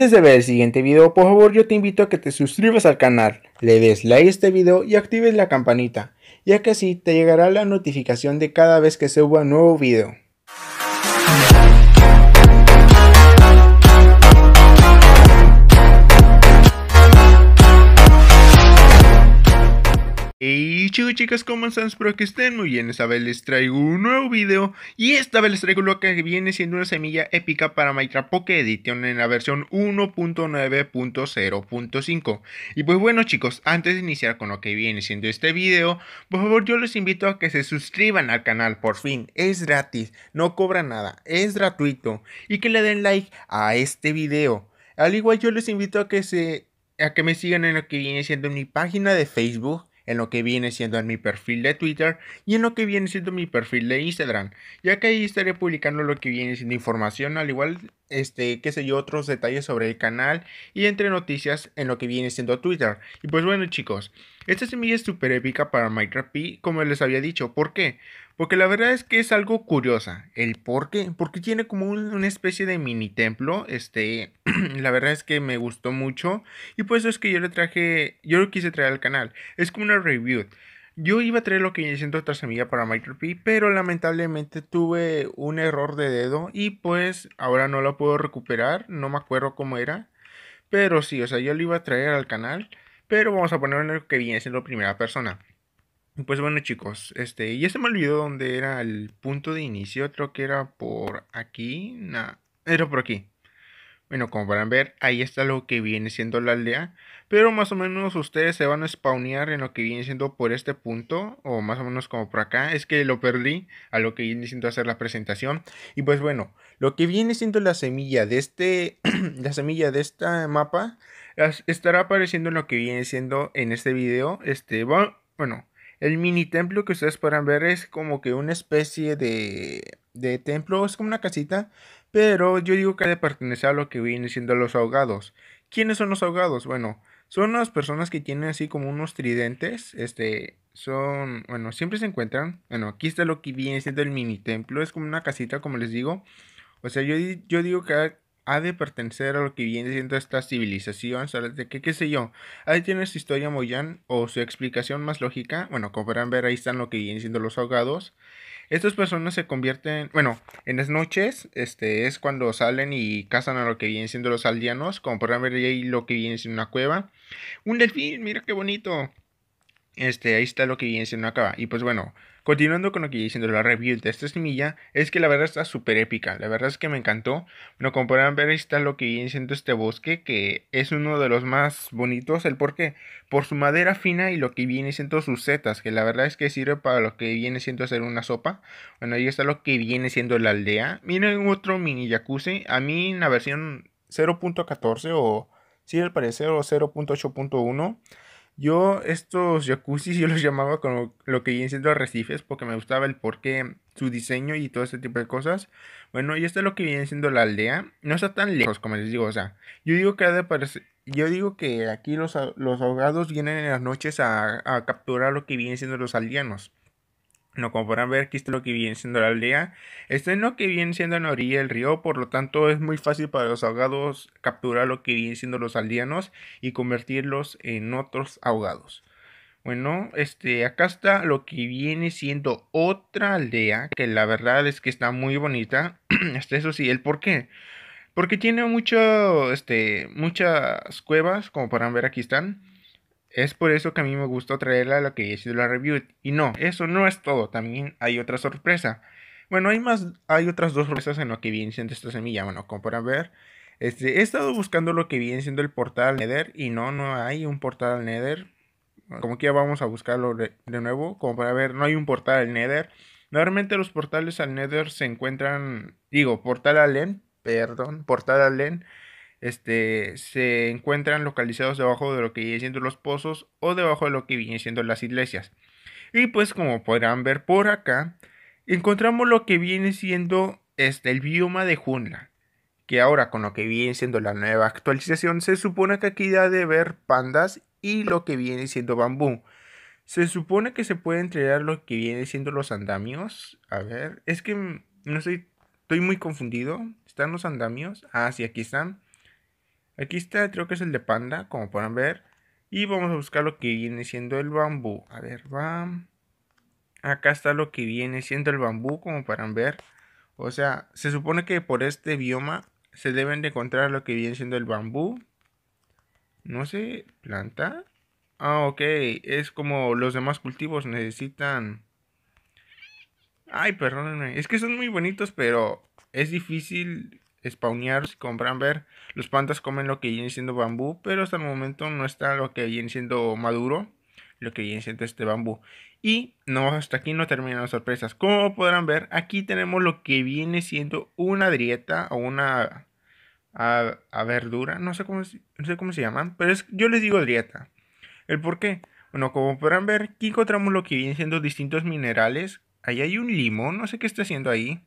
Antes de ver el siguiente video, por favor yo te invito a que te suscribas al canal, le des like a este video y actives la campanita, ya que así te llegará la notificación de cada vez que suba un nuevo video. chicas, ¿cómo están? Espero que estén muy bien. Esta vez les traigo un nuevo video y esta vez les traigo lo que viene siendo una semilla épica para Minecraft Pocket Edition en la versión 1.9.0.5. Y pues bueno chicos, antes de iniciar con lo que viene siendo este video, por favor yo les invito a que se suscriban al canal, por fin, es gratis, no cobra nada, es gratuito y que le den like a este video. Al igual yo les invito a que se... A que me sigan en lo que viene siendo mi página de Facebook, en lo que viene siendo en mi perfil de Twitter y en lo que viene siendo mi perfil de Instagram, ya que ahí estaré publicando lo que viene siendo información, al igual este, qué sé yo, otros detalles sobre el canal y entre noticias en lo que viene siendo Twitter. Y pues bueno chicos, esta semilla es súper épica para Minecraft P, como les había dicho, ¿por qué? Porque la verdad es que es algo curiosa. ¿El por qué? Porque tiene como una especie de mini templo. Este, la verdad es que me gustó mucho. Y por eso es que yo le traje, yo lo quise traer al canal. Es como una review. Yo iba a traer lo que viene siendo otra semilla para MicroP, pero lamentablemente tuve un error de dedo y pues ahora no lo puedo recuperar, no me acuerdo cómo era. Pero sí, o sea, yo lo iba a traer al canal, pero vamos a ponerlo en lo que viene siendo primera persona. Pues bueno chicos, este, ya se me olvidó dónde era el punto de inicio, creo que era por aquí, nada, era por aquí. Bueno, como podrán ver, ahí está lo que viene siendo la aldea, pero más o menos ustedes se van a spawnear en lo que viene siendo por este punto, o más o menos como por acá, es que lo perdí a lo que viene siendo hacer la presentación, y pues bueno, lo que viene siendo la semilla de este, la semilla de este mapa, estará apareciendo en lo que viene siendo en este video, este, bueno, el mini templo que ustedes puedan ver es como que una especie de, de templo, es como una casita, pero yo digo que ha de pertenecer a lo que vienen siendo los ahogados. ¿Quiénes son los ahogados? Bueno, son las personas que tienen así como unos tridentes, este, son, bueno, siempre se encuentran, bueno, aquí está lo que viene siendo el mini templo, es como una casita, como les digo. O sea, yo, yo digo que ha de pertenecer a lo que viene siendo esta civilización, ¿sabes? De qué qué sé yo, ahí tiene su historia Moyan o su explicación más lógica. Bueno, como podrán ver, ahí están lo que vienen siendo los ahogados. Estas personas se convierten, bueno, en las noches, este, es cuando salen y cazan a lo que vienen siendo los aldeanos, como podrán ver ahí lo que viene siendo una cueva. Un delfín, mira qué bonito. Este, ahí está lo que viene siendo acá. Y pues bueno, continuando con lo que viene siendo la review de esta semilla, es que la verdad está súper épica. La verdad es que me encantó. Bueno, como podrán ver, ahí está lo que viene siendo este bosque, que es uno de los más bonitos. ¿El por Por su madera fina y lo que viene siendo sus setas, que la verdad es que sirve para lo que viene siendo hacer una sopa. Bueno, ahí está lo que viene siendo la aldea. Miren otro mini jacuzzi. A mí en la versión 0.14 o, si al parecer, o 0.8.1. Yo estos jacuzzis yo los llamaba como lo que vienen siendo arrecifes porque me gustaba el porqué, su diseño y todo ese tipo de cosas. Bueno, y esto es lo que viene siendo la aldea. No está tan lejos como les digo, o sea, yo digo que yo digo que aquí los, los ahogados vienen en las noches a, a capturar lo que vienen siendo los aldeanos como podrán ver, aquí está lo que viene siendo la aldea. Este no lo que viene siendo en la orilla del río, por lo tanto es muy fácil para los ahogados capturar lo que vienen siendo los aldeanos y convertirlos en otros ahogados. Bueno, este, acá está lo que viene siendo otra aldea, que la verdad es que está muy bonita. Esto eso sí, el por qué. Porque tiene mucho, este, muchas cuevas, como podrán ver aquí están. Es por eso que a mí me gustó traerla a lo que he sido la review. Y no, eso no es todo. También hay otra sorpresa. Bueno, hay más, hay otras dos sorpresas en lo que viene siendo esta semilla. Bueno, como para ver, este, he estado buscando lo que viene siendo el portal Nether y no, no hay un portal al Nether. Como que ya vamos a buscarlo de, nuevo. Como para ver, no hay un portal al Nether. Normalmente los portales al Nether se encuentran, digo, portal al LEN, perdón, portal al LEN este, se encuentran localizados debajo de lo que vienen siendo los pozos o debajo de lo que vienen siendo las iglesias. Y pues como podrán ver por acá, encontramos lo que viene siendo este, el bioma de Junla, que ahora con lo que viene siendo la nueva actualización se supone que aquí da de ver pandas y lo que viene siendo bambú. Se supone que se puede entregar lo que viene siendo los andamios. A ver, es que mm, no estoy, estoy muy confundido. ¿Están los andamios? Ah, sí, aquí están. Aquí está, creo que es el de panda, como pueden ver. Y vamos a buscar lo que viene siendo el bambú. A ver, bam. Acá está lo que viene siendo el bambú, como pueden ver. O sea, se supone que por este bioma se deben de encontrar lo que viene siendo el bambú. No sé, planta. Ah, ok. Es como los demás cultivos necesitan... Ay, perdónenme. Es que son muy bonitos, pero es difícil spawnear compran, ver Los pandas comen lo que viene siendo bambú, pero hasta el momento no está lo que viene siendo maduro, lo que viene siendo este bambú. Y no, hasta aquí no terminan las sorpresas. Como podrán ver, aquí tenemos lo que viene siendo una dieta o una a, a verdura, no sé, cómo, sé cómo se llaman, pero es, yo les digo dieta. ¿El por qué? Bueno, como podrán ver, aquí encontramos lo que viene siendo distintos minerales. Ahí hay un limo, no sé qué está haciendo ahí.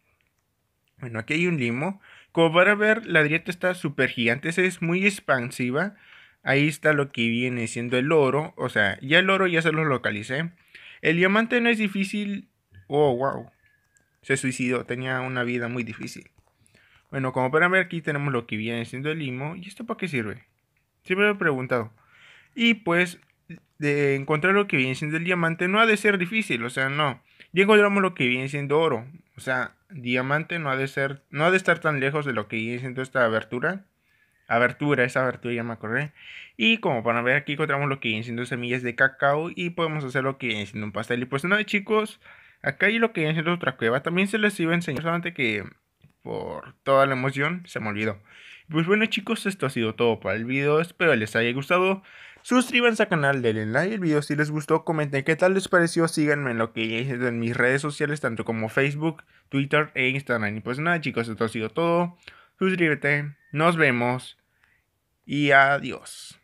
Bueno, aquí hay un limo. Como para ver, la dieta está súper gigante, es muy expansiva. Ahí está lo que viene siendo el oro. O sea, ya el oro ya se lo localicé. El diamante no es difícil. Oh, wow. Se suicidó. Tenía una vida muy difícil. Bueno, como para ver, aquí tenemos lo que viene siendo el limo. ¿Y esto para qué sirve? Siempre lo he preguntado. Y pues, de encontrar lo que viene siendo el diamante no ha de ser difícil. O sea, no. Y encontramos lo que viene siendo oro. O sea, diamante no ha de ser, no ha de estar tan lejos de lo que viene siendo esta abertura. Abertura, esa abertura ya me acordé. Y como para ver aquí encontramos lo que viene siendo semillas de cacao y podemos hacer lo que viene siendo un pastel. Y pues nada chicos, acá hay lo que viene siendo otra cueva. También se les iba a enseñar solamente que por toda la emoción, se me olvidó. Pues bueno chicos, esto ha sido todo para el video, espero les haya gustado. Suscríbanse al canal, denle like al video si les gustó, comenten qué tal les pareció, síganme en lo que en mis redes sociales, tanto como Facebook, Twitter e Instagram. Y pues nada chicos, esto ha sido todo. Suscríbete, nos vemos y adiós.